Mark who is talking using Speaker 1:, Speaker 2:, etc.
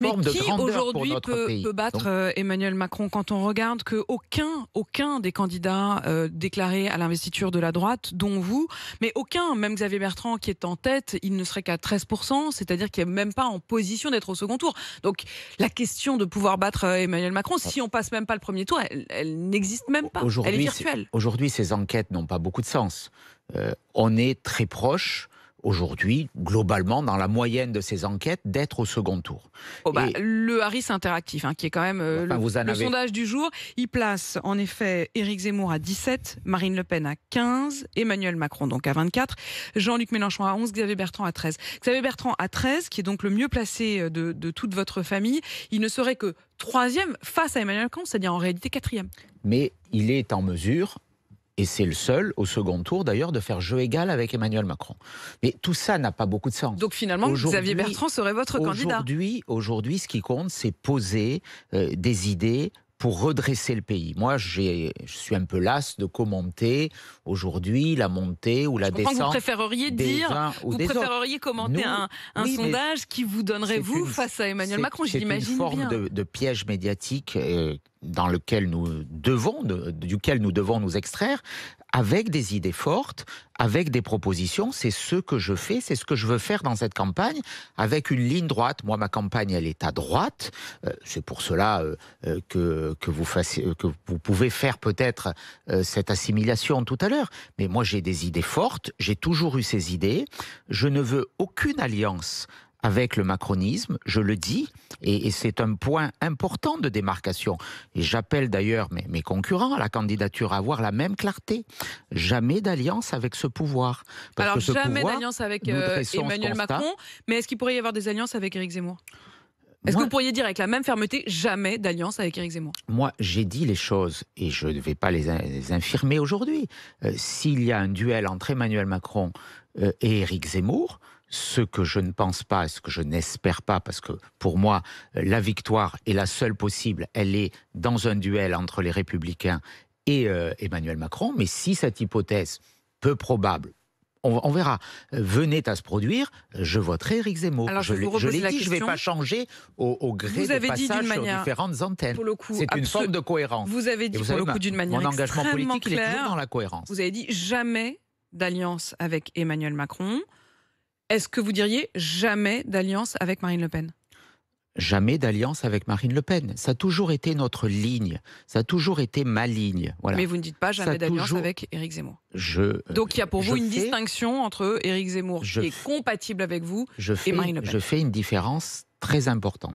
Speaker 1: Mais qui aujourd'hui peut, battre
Speaker 2: euh, Emmanuel Macron quand on regarde que aucun, des candidats euh, déclarés à l'investiture de la droite, dont vous, mais aucun, même Xavier Bertrand qui est en tête, il ne serait qu'à 13%, c'est-à-dire qu'il n'est même pas en position d'être au second tour. Donc la question de pouvoir battre euh, Emmanuel Macron, si on passe même pas le premier tour, elle, n'existe même pas. elle est virtuelle.
Speaker 1: Aujourd'hui, ces enquêtes n'ont pas beaucoup de sens. on est très proche aujourd'hui, globalement, dans la moyenne de ces enquêtes, d'être au second tour.
Speaker 2: Oh bah, le Harris interactif, hein, qui est quand même euh, le, sondage du jour, il place en effet Éric Zemmour à 17, Marine Le Pen à 15, Emmanuel Macron donc à 24, Jean-Luc Mélenchon à 11, Xavier Bertrand à 13. Xavier Bertrand à 13, qui est donc le mieux placé euh, de, de toute votre famille, il ne serait que troisième face à Emmanuel Macron, c'est-à-dire en réalité quatrième.
Speaker 1: Mais il est en mesure, et c'est le seul, au second tour d'ailleurs, de faire jeu égal avec Emmanuel Macron. Mais tout ça n'a pas beaucoup de sens. Donc finalement, Xavier Bertrand serait votre candidat Aujourd'hui, aujourd'hui, ce qui compte, c'est poser euh, des idées pour redresser le pays. Moi, je suis un peu las de commenter aujourd'hui la montée ou la descente. vous préféreriez dire, vous préféreriez commenter un, sondage qui
Speaker 2: vous donnerait vous face à Emmanuel Macron, j'imagine bien. C'est une forme
Speaker 1: De, piège médiatique euh, dans lequel nous devons, duquel nous devons nous extraire, avec des idées fortes, avec des propositions. C'est ce que je fais, c'est ce que je veux faire dans cette campagne, avec une ligne droite. Moi, ma campagne, elle est à droite. Euh, c'est pour cela euh, euh, que, que, vous que vous pouvez faire peut-être cette assimilation tout à l'heure. Mais moi, j'ai des idées fortes, j'ai toujours eu ces idées. Je ne veux aucune alliance avec le macronisme, je le dis, et, c'est un point important de démarcation. Et j'appelle d'ailleurs mes, concurrents à la candidature à avoir la même clarté. Jamais d'alliance avec ce pouvoir. Alors jamais d'alliance avec euh, Emmanuel Macron,
Speaker 2: mais est-ce qu'il pourrait y avoir des alliances avec Éric Zemmour est-ce que vous pourriez dire avec la même fermeté, jamais d'alliance avec Éric Zemmour
Speaker 1: Moi, j'ai dit les choses et je ne vais pas les, infirmer aujourd'hui. Euh, s'il y a un duel entre Emmanuel Macron euh, et Éric Zemmour, ce que je ne pense pas ce que je n'espère pas, parce que pour moi, la victoire est la seule possible. Elle est dans un duel entre les républicains et euh, Emmanuel Macron. Mais si cette hypothèse peu probable, on, verra, venait à se produire, je voterai Eric Zemmour. Alors, je, je l'ai dit, je ne vais pas changer au, au gré vous avez des passages sur différentes antennes. C'est une sorte de cohérence. Vous avez dit, pour le coup, d'une manière Mon engagement politique, est toujours dans la cohérence.
Speaker 2: Vous avez dit jamais d'alliance avec Emmanuel Macron. Est-ce que vous diriez jamais d'alliance avec Marine Le Pen
Speaker 1: jamais d'alliance avec Marine Le Pen. Ça a toujours été notre ligne. Ça a toujours été ma ligne. Mais vous ne dites pas jamais d'alliance
Speaker 2: avec Éric Zemmour. Je, euh, Donc il y a pour vous une distinction entre Éric Zemmour, je qui est compatible avec vous, et Marine Le Pen. Je fais
Speaker 1: une différence très importante.